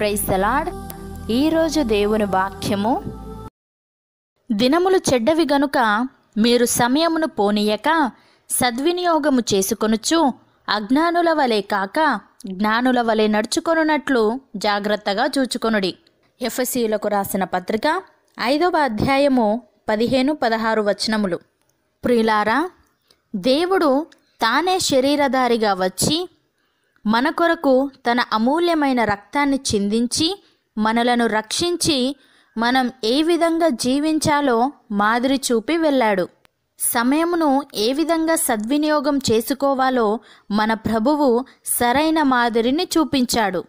praise the Lord ఈరోజు దేవుని వాక్యము దినములు చెడ్డవి గనుక మీరు సమయమును పోనీయక సద్వినియోగము చేసుకొనుచు అజ్ఞానుల వలె కాక జ్ఞానుల వలె నడుచుకొనున్నట్లు జాగ్రత్తగా చూచుకొనుడి ఎఫ్ఎస్సీలకు రాసిన పత్రిక ఐదవ అధ్యాయము పదిహేను పదహారు వచనములు ప్రియులారా దేవుడు తానే శరీరధారిగా వచ్చి మన కొరకు తన అమూల్యమైన రక్తాన్ని చిందించి మనలను రక్షించి మనం ఏ విధంగా జీవించాలో మాదిరి చూపి వెళ్ళాడు సమయమును ఏ విధంగా సద్వినియోగం చేసుకోవాలో మన ప్రభువు సరైన మాదిరిని చూపించాడు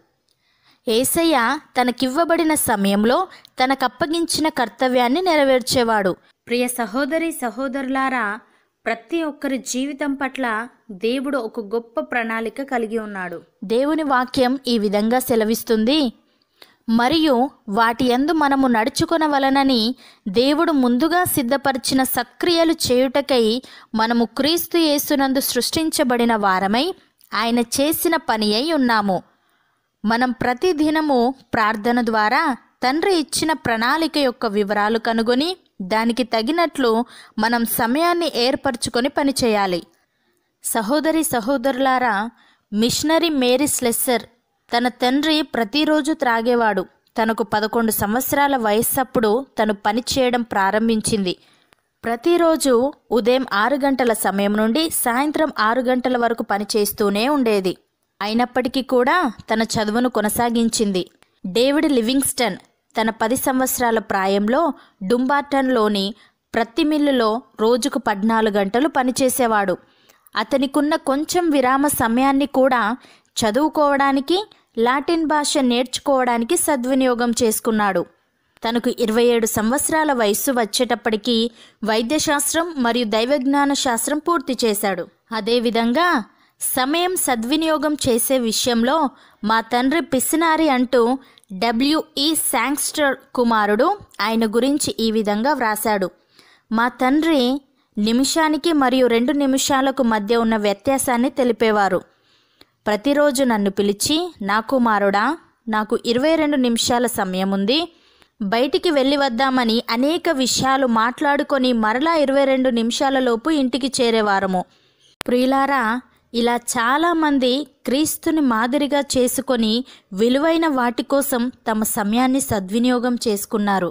ఏసయ్య తనకివ్వబడిన సమయంలో తనకప్పగించిన కర్తవ్యాన్ని నెరవేర్చేవాడు ప్రియ సహోదరి సహోదరులారా ప్రతి ఒక్కరి జీవితం పట్ల దేవుడు ఒక గొప్ప ప్రణాళిక కలిగి ఉన్నాడు దేవుని వాక్యం ఈ విధంగా సెలవిస్తుంది మరియు వాటి ఎందు మనము వలనని దేవుడు ముందుగా సిద్ధపరిచిన సక్రియలు చేయుటకై మనము క్రీస్తు యేసునందు సృష్టించబడిన వారమై ఆయన చేసిన పని అయి ఉన్నాము మనం ప్రతిదినము ప్రార్థన ద్వారా తండ్రి ఇచ్చిన ప్రణాళిక యొక్క వివరాలు కనుగొని దానికి తగినట్లు మనం సమయాన్ని ఏర్పరచుకొని పనిచేయాలి సహోదరి సహోదరులారా మిషనరీ మేరీ స్లెస్సర్ తన తండ్రి ప్రతిరోజు త్రాగేవాడు తనకు పదకొండు సంవత్సరాల వయస్సప్పుడు తను పనిచేయడం ప్రారంభించింది ప్రతిరోజు ఉదయం ఆరు గంటల సమయం నుండి సాయంత్రం ఆరు గంటల వరకు పనిచేస్తూనే ఉండేది అయినప్పటికీ కూడా తన చదువును కొనసాగించింది డేవిడ్ లివింగ్స్టన్ తన పది సంవత్సరాల ప్రాయంలో డుంబార్టన్లోని ప్రతి మిల్లులో రోజుకు పద్నాలుగు గంటలు పనిచేసేవాడు అతనికున్న కొంచెం విరామ సమయాన్ని కూడా చదువుకోవడానికి లాటిన్ భాష నేర్చుకోవడానికి సద్వినియోగం చేసుకున్నాడు తనకు ఇరవై ఏడు సంవత్సరాల వయస్సు వచ్చేటప్పటికీ వైద్యశాస్త్రం మరియు దైవజ్ఞాన శాస్త్రం పూర్తి చేశాడు అదేవిధంగా సమయం సద్వినియోగం చేసే విషయంలో మా తండ్రి పిసినారి అంటూ డబ్ల్యూఈ శాంగ్స్టర్ కుమారుడు ఆయన గురించి ఈ విధంగా వ్రాశాడు మా తండ్రి నిమిషానికి మరియు రెండు నిమిషాలకు మధ్య ఉన్న వ్యత్యాసాన్ని తెలిపేవారు ప్రతిరోజు నన్ను పిలిచి నా కుమారుడా నాకు ఇరవై రెండు నిమిషాల సమయం ఉంది బయటికి వెళ్ళి వద్దామని అనేక విషయాలు మాట్లాడుకొని మరలా ఇరవై రెండు నిమిషాలలోపు ఇంటికి చేరేవారము ప్రియులారా ఇలా చాలామంది క్రీస్తుని మాదిరిగా చేసుకొని విలువైన వాటి కోసం తమ సమయాన్ని సద్వినియోగం చేసుకున్నారు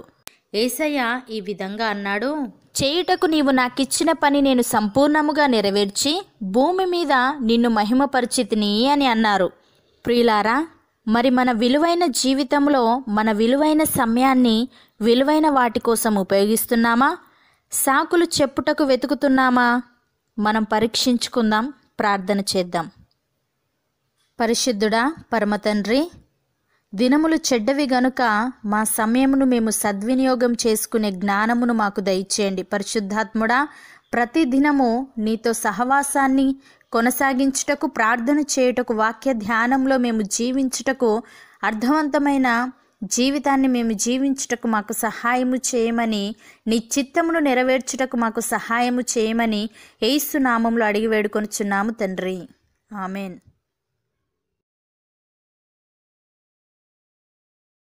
ఏసయ్య ఈ విధంగా అన్నాడు చేయుటకు నీవు నాకిచ్చిన పని నేను సంపూర్ణముగా నెరవేర్చి భూమి మీద నిన్ను మహిమపరిచితిని అని అన్నారు ప్రియులారా మరి మన విలువైన జీవితంలో మన విలువైన సమయాన్ని విలువైన వాటి కోసం ఉపయోగిస్తున్నామా సాకులు చెప్పుటకు వెతుకుతున్నామా మనం పరీక్షించుకుందాం ప్రార్థన చేద్దాం పరిశుద్ధుడా పరమతండ్రి దినములు చెడ్డవి గనుక మా సమయమును మేము సద్వినియోగం చేసుకునే జ్ఞానమును మాకు దయచేయండి పరిశుద్ధాత్ముడా ప్రతిదినము నీతో సహవాసాన్ని కొనసాగించుటకు ప్రార్థన చేయుటకు వాక్య ధ్యానంలో మేము జీవించుటకు అర్థవంతమైన జీవితాన్ని మేము జీవించుటకు మాకు సహాయము చేయమని నీ చిత్తమును నెరవేర్చుటకు మాకు సహాయము చేయమని ఏసునామంలో అడిగి వేడుకొనుచున్నాము తండ్రి ఆమెన్